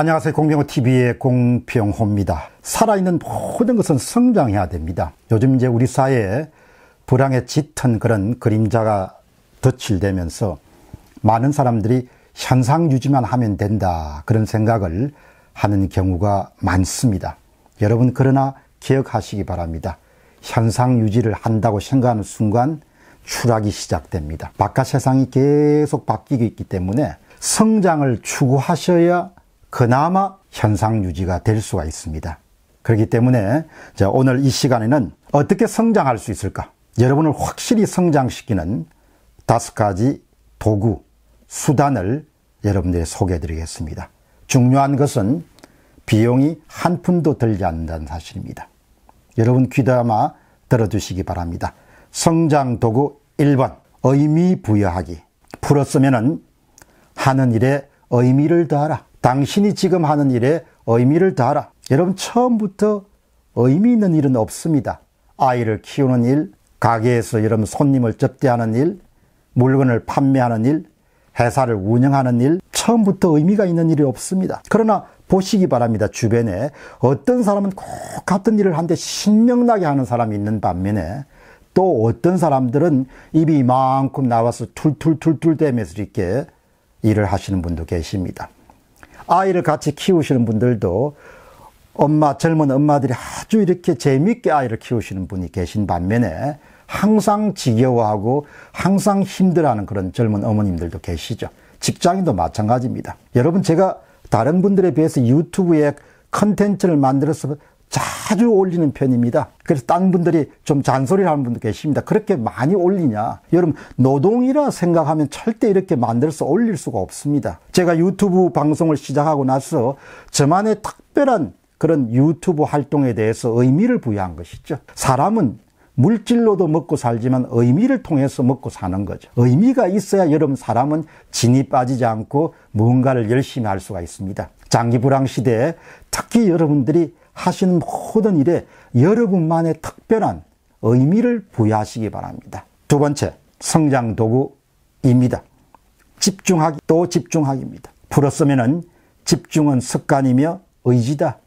안녕하세요. 공병호TV의 공병호입니다. 살아있는 모든 것은 성장해야 됩니다. 요즘 이제 우리 사회에 불황에 짙은 그런 그림자가 덧칠되면서 많은 사람들이 현상 유지만 하면 된다. 그런 생각을 하는 경우가 많습니다. 여러분, 그러나 기억하시기 바랍니다. 현상 유지를 한다고 생각하는 순간 추락이 시작됩니다. 바깥 세상이 계속 바뀌고 있기 때문에 성장을 추구하셔야 그나마 현상 유지가 될 수가 있습니다. 그렇기 때문에 오늘 이 시간에는 어떻게 성장할 수 있을까? 여러분을 확실히 성장시키는 다섯 가지 도구, 수단을 여러분들이 소개해 드리겠습니다. 중요한 것은 비용이 한 푼도 들지 않는다는 사실입니다. 여러분 귀담아 들어주시기 바랍니다. 성장 도구 1번, 의미 부여하기. 풀었으면 하는 일에 의미를 더하라. 당신이 지금 하는 일에 의미를 다하라. 여러분 처음부터 의미 있는 일은 없습니다. 아이를 키우는 일, 가게에서 여러분 손님을 접대하는 일, 물건을 판매하는 일, 회사를 운영하는 일, 처음부터 의미가 있는 일이 없습니다. 그러나 보시기 바랍니다. 주변에 어떤 사람은 꼭 같은 일을 하는데 신명나게 하는 사람이 있는 반면에 또 어떤 사람들은 입이 이만큼 나와서 툴툴툴툴 대면서 이렇게 일을 하시는 분도 계십니다. 아이를 같이 키우시는 분들도 엄마, 젊은 엄마들이 아주 이렇게 재미있게 아이를 키우시는 분이 계신 반면에 항상 지겨워하고 항상 힘들어하는 그런 젊은 어머님들도 계시죠. 직장인도 마찬가지입니다. 여러분 제가 다른 분들에 비해서 유튜브에 컨텐츠를 만들어서 자주 올리는 편입니다. 그래서 딴 분들이 좀 잔소리를 하는 분도 계십니다. 그렇게 많이 올리냐? 여러분 노동이라 생각하면 절대 이렇게 만들어서 올릴 수가 없습니다. 제가 유튜브 방송을 시작하고 나서 저만의 특별한 그런 유튜브 활동에 대해서 의미를 부여한 것이죠. 사람은 물질로도 먹고 살지만 의미를 통해서 먹고 사는 거죠. 의미가 있어야 여러분 사람은 진이 빠지지 않고 무언가를 열심히 할 수가 있습니다. 장기 불황 시대에 특히 여러분들이 하시는 모든 일에 여러분만의 특별한 의미를 부여하시기 바랍니다. 두 번째, 성장 도구입니다. 집중하기 또 집중하기입니다. 풀어 쓰면 집중은 습관이며 의지다.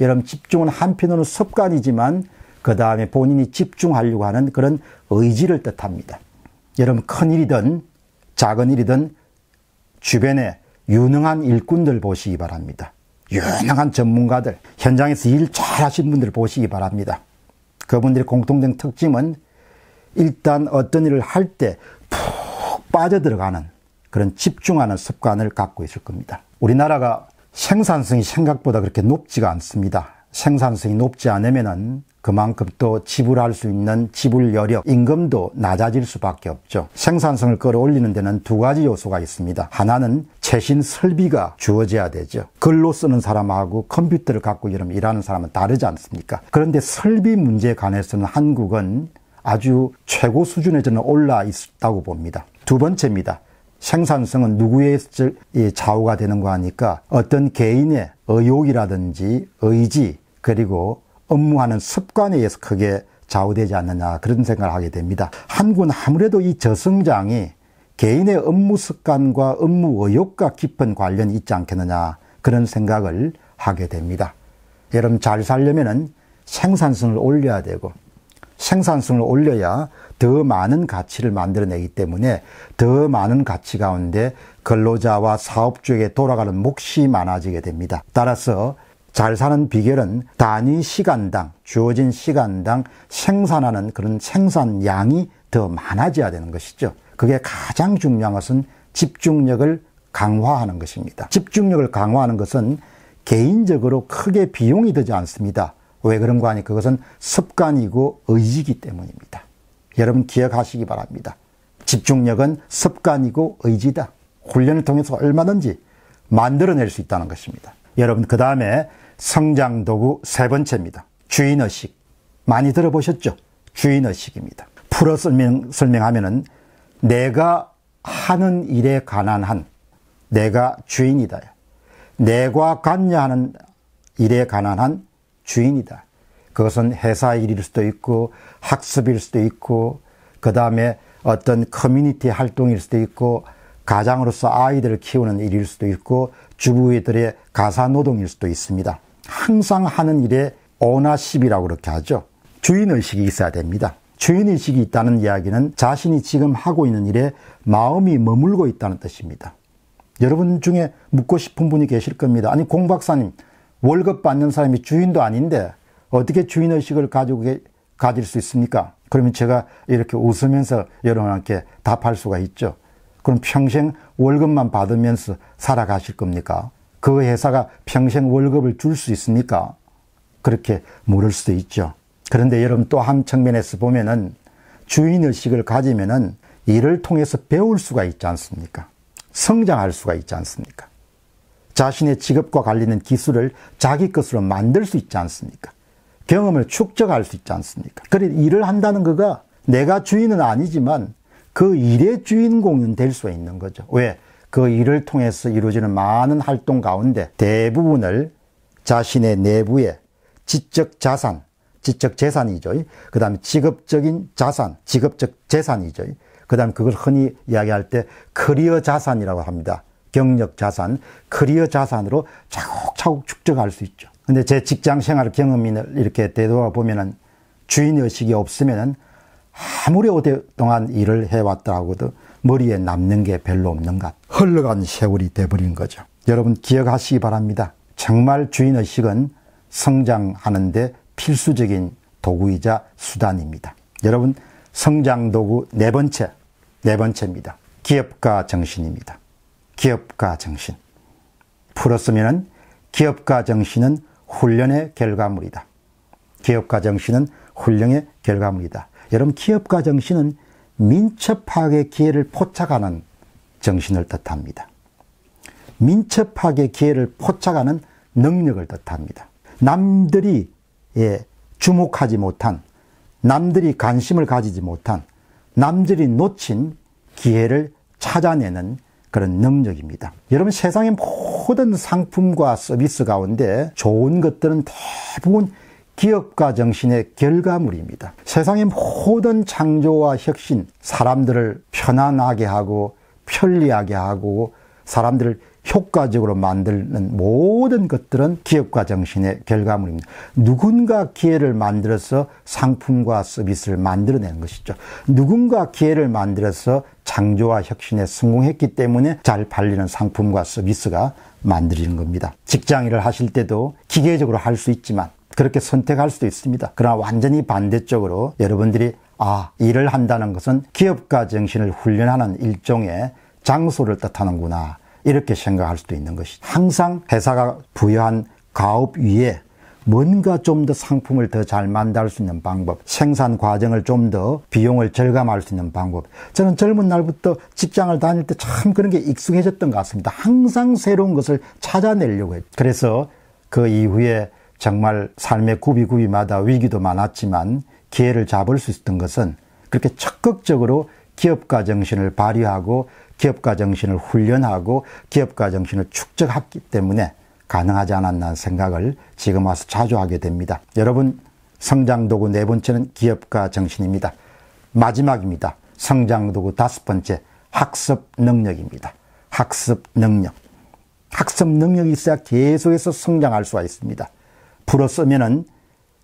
여러분 집중은 한편으로는 습관이지만 그 다음에 본인이 집중하려고 하는 그런 의지를 뜻합니다. 여러분 큰 일이든 작은 일이든 주변에 유능한 일꾼들 보시기 바랍니다. 유명한 전문가들, 현장에서 일 잘하신 분들 보시기 바랍니다. 그분들의 공통된 특징은 일단 어떤 일을 할 때 푹 빠져들어가는 그런 집중하는 습관을 갖고 있을 겁니다. 우리나라가 생산성이 생각보다 그렇게 높지가 않습니다. 생산성이 높지 않으면은 그만큼 또 지불할 수 있는 지불 여력, 임금도 낮아질 수밖에 없죠. 생산성을 끌어올리는 데는 두 가지 요소가 있습니다. 하나는 최신 설비가 주어져야 되죠. 글로 쓰는 사람하고 컴퓨터를 갖고 이러면 일하는 사람은 다르지 않습니까? 그런데 설비 문제에 관해서는 한국은 아주 최고 수준에 저는 올라 있다고 봅니다. 두 번째입니다. 생산성은 누구의 좌우가 되는 거 하니까 어떤 개인의 의욕이라든지 의지 그리고 업무하는 습관에 의해서 크게 좌우되지 않느냐 그런 생각을 하게 됩니다. 한 군 아무래도 이 저승장이 개인의 업무 습관과 업무 의욕과 깊은 관련이 있지 않겠느냐 그런 생각을 하게 됩니다. 여러분 잘살려면 생산성을 올려야 되고 생산성을 올려야 더 많은 가치를 만들어내기 때문에 더 많은 가치 가운데 근로자와 사업주에게 돌아가는 몫이 많아지게 됩니다. 따라서 잘 사는 비결은 단위 시간당, 주어진 시간당 생산하는 그런 생산량이 더 많아져야 되는 것이죠. 그게 가장 중요한 것은 집중력을 강화하는 것입니다. 집중력을 강화하는 것은 개인적으로 크게 비용이 들지 않습니다. 왜 그런가 하니 그것은 습관이고 의지기 이 때문입니다. 여러분 기억하시기 바랍니다. 집중력은 습관이고 의지다. 훈련을 통해서 얼마든지 만들어낼 수 있다는 것입니다. 여러분 그 다음에 성장도구 세 번째입니다. 주인의식. 많이 들어보셨죠? 주인의식입니다. 풀어 설명, 설명하면은 내가 하는 일에 관한 한 내가 주인이다. 내가 관여하는 일에 관한 한 주인이다. 그것은 회사 일일 수도 있고 학습일 수도 있고 그 다음에 어떤 커뮤니티 활동일 수도 있고 가장으로서 아이들을 키우는 일일 수도 있고 주부들의 가사노동일 수도 있습니다. 항상 하는 일에 오나십이라고 그렇게 하죠. 주인의식이 있어야 됩니다. 주인의식이 있다는 이야기는 자신이 지금 하고 있는 일에 마음이 머물고 있다는 뜻입니다. 여러분 중에 묻고 싶은 분이 계실 겁니다. 아니, 공 박사님, 월급 받는 사람이 주인도 아닌데 어떻게 주인의식을 가지고 가질 수 있습니까? 그러면 제가 이렇게 웃으면서 여러분께 답할 수가 있죠. 그럼 평생 월급만 받으면서 살아가실 겁니까? 그 회사가 평생 월급을 줄 수 있습니까? 그렇게 물을 수도 있죠. 그런데 여러분 또 한 측면에서 보면은 주인의식을 가지면은 일을 통해서 배울 수가 있지 않습니까? 성장할 수가 있지 않습니까? 자신의 직업과 관리는 기술을 자기 것으로 만들 수 있지 않습니까? 경험을 축적할 수 있지 않습니까? 그래 일을 한다는 거가 내가 주인은 아니지만 그 일의 주인공은 될 수 있는 거죠. 왜? 그 일을 통해서 이루어지는 많은 활동 가운데 대부분을 자신의 내부에 지적 자산, 지적 재산이죠. 그 다음에 직업적인 자산, 직업적 재산이죠. 그 다음에 그걸 흔히 이야기할 때 커리어 자산이라고 합니다. 경력 자산, 커리어 자산으로 차곡차곡 축적할 수 있죠. 근데 제 직장 생활 경험을 이렇게 되돌아보면은 주인의식이 없으면은 아무리 오랫동안 일을 해왔더라고도 머리에 남는 게 별로 없는 것. 흘러간 세월이 돼버린 거죠. 여러분 기억하시기 바랍니다. 정말 주인의식은 성장하는데 필수적인 도구이자 수단입니다. 여러분 성장 도구 네 번째, 네 번째입니다. 기업가 정신입니다. 기업가 정신. 풀었으면 기업가 정신은 훈련의 결과물이다. 기업가 정신은 훈련의 결과물이다. 여러분 기업가 정신은 민첩하게 기회를 포착하는 정신을 뜻합니다. 민첩하게 기회를 포착하는 능력을 뜻합니다. 남들이 예, 주목하지 못한, 남들이 관심을 가지지 못한, 남들이 놓친 기회를 찾아내는 그런 능력입니다. 여러분 세상의 모든 상품과 서비스 가운데 좋은 것들은 대부분 기업가 정신의 결과물입니다. 세상의 모든 창조와 혁신, 사람들을 편안하게 하고 편리하게 하고 사람들을 효과적으로 만드는 모든 것들은 기업가 정신의 결과물입니다. 누군가 기회를 만들어서 상품과 서비스를 만들어내는 것이죠. 누군가 기회를 만들어서 창조와 혁신에 성공했기 때문에 잘 팔리는 상품과 서비스가 만들어지는 겁니다. 직장 일을 하실 때도 기계적으로 할 수 있지만 그렇게 선택할 수도 있습니다. 그러나 완전히 반대쪽으로 여러분들이 아, 일을 한다는 것은 기업가 정신을 훈련하는 일종의 장소를 뜻하는구나. 이렇게 생각할 수도 있는 것이 항상 회사가 부여한 가업 위에 뭔가 좀 더 상품을 더 잘 만들 수 있는 방법, 생산 과정을 좀 더 비용을 절감할 수 있는 방법. 저는 젊은 날부터 직장을 다닐 때 참 그런 게 익숙해졌던 것 같습니다. 항상 새로운 것을 찾아내려고 했죠. 그래서 그 이후에 정말 삶의 구비구비마다 위기도 많았지만 기회를 잡을 수 있었던 것은 그렇게 적극적으로 기업가 정신을 발휘하고 기업가 정신을 훈련하고 기업가 정신을 축적했기 때문에 가능하지 않았나 생각을 지금 와서 자주 하게 됩니다. 여러분, 성장도구 네 번째는 기업가 정신입니다. 마지막입니다. 성장도구 다섯 번째, 학습 능력입니다. 학습 능력. 학습 능력이 있어야 계속해서 성장할 수가 있습니다. 풀어 쓰면은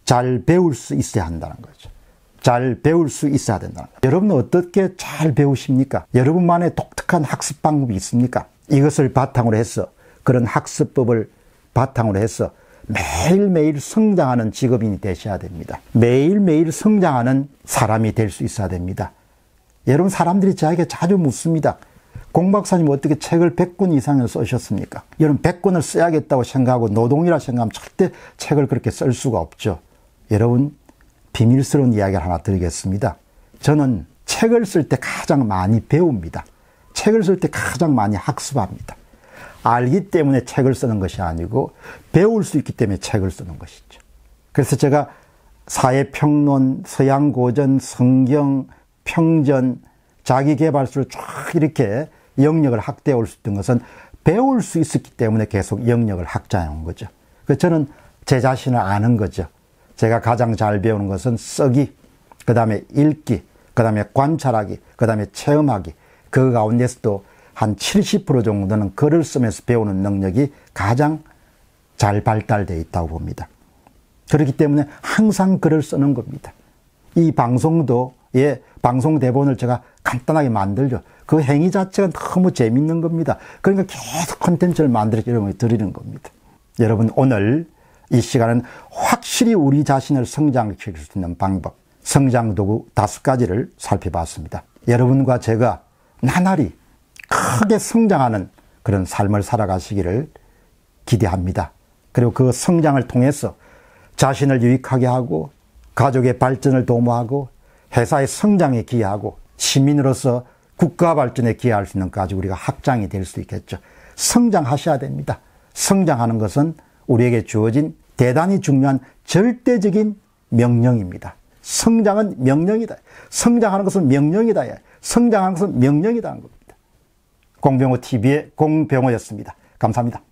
잘 배울 수 있어야 한다는 거죠. 잘 배울 수 있어야 된다는 거죠 여러분은 어떻게 잘 배우십니까? 여러분만의 독특한 학습 방법이 있습니까? 이것을 바탕으로 해서 그런 학습법을 바탕으로 해서 매일매일 성장하는 직업인이 되셔야 됩니다. 매일매일 성장하는 사람이 될 수 있어야 됩니다. 여러분 사람들이 저에게 자주 묻습니다. 공 박사님 어떻게 책을 100권 이상을 쓰셨습니까? 여러분 100권을 써야겠다고 생각하고 노동이라 생각하면 절대 책을 그렇게 쓸 수가 없죠. 여러분 비밀스러운 이야기를 하나 드리겠습니다. 저는 책을 쓸 때 가장 많이 배웁니다. 책을 쓸 때 가장 많이 학습합니다. 알기 때문에 책을 쓰는 것이 아니고 배울 수 있기 때문에 책을 쓰는 것이죠. 그래서 제가 사회평론, 서양고전, 성경, 평전, 자기 개발수를쫙 이렇게 영역을 확대해 올 수 있던 것은 배울 수 있었기 때문에 계속 영역을 확장해 온 거죠. 그 저는 제 자신을 아는 거죠. 제가 가장 잘 배우는 것은 쓰기, 그 다음에 읽기, 그 다음에 관찰하기, 그 다음에 체험하기. 그 가운데서도 한 70% 정도는 글을 쓰면서 배우는 능력이 가장 잘 발달되어 있다고 봅니다. 그렇기 때문에 항상 글을 쓰는 겁니다. 이 방송도 예, 방송 대본을 제가 간단하게 만들죠. 그 행위 자체가 너무 재밌는 겁니다. 그러니까 계속 컨텐츠를 만들어서 여러분 드리는 겁니다. 여러분 오늘 이 시간은 확실히 우리 자신을 성장시킬 수 있는 방법, 성장 도구 다섯 가지를 살펴봤습니다. 여러분과 제가 나날이 크게 성장하는 그런 삶을 살아가시기를 기대합니다. 그리고 그 성장을 통해서 자신을 유익하게 하고 가족의 발전을 도모하고 회사의 성장에 기여하고 시민으로서 국가 발전에 기여할 수 있는 가지 우리가 학장이 될 수 있겠죠. 성장하셔야 됩니다. 성장하는 것은 우리에게 주어진 대단히 중요한 절대적인 명령입니다. 성장은 명령이다. 성장하는 것은 명령이다. 성장하는 것은 명령이다. 한 겁니다. 공병호 TV의 공병호였습니다. 감사합니다.